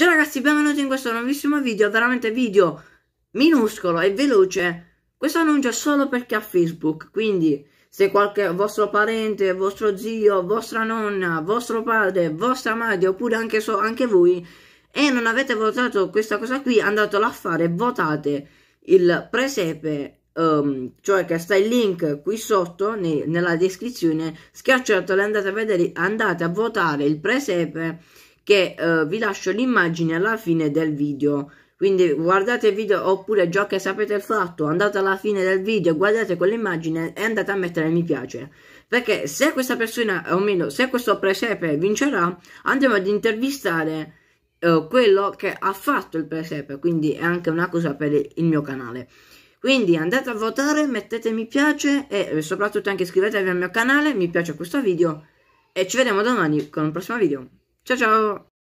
Ciao ragazzi, benvenuti in questo nuovissimo video, veramente video minuscolo e veloce. Questo annuncio è solo perché ha Facebook, quindi se qualche vostro parente, vostro zio, vostra nonna, vostro padre, vostra madre oppure anche, so, anche voi e non avete votato questa cosa qui, andatela a fare, votate il presepe, um, cioè che sta il link qui sotto ne, nella descrizione, schiacciatelo e andate a, vedere, andate a votare il presepe che eh, vi lascio l'immagine alla fine del video quindi guardate il video oppure già che sapete il fatto andate alla fine del video guardate quell'immagine e andate a mettere mi piace perché se questa persona o meno se questo presepe vincerà andremo ad intervistare eh, quello che ha fatto il presepe quindi è anche una cosa per il mio canale quindi andate a votare, mettete mi piace e eh, soprattutto anche iscrivetevi al mio canale, mi piace questo video e ci vediamo domani con un prossimo video. ciao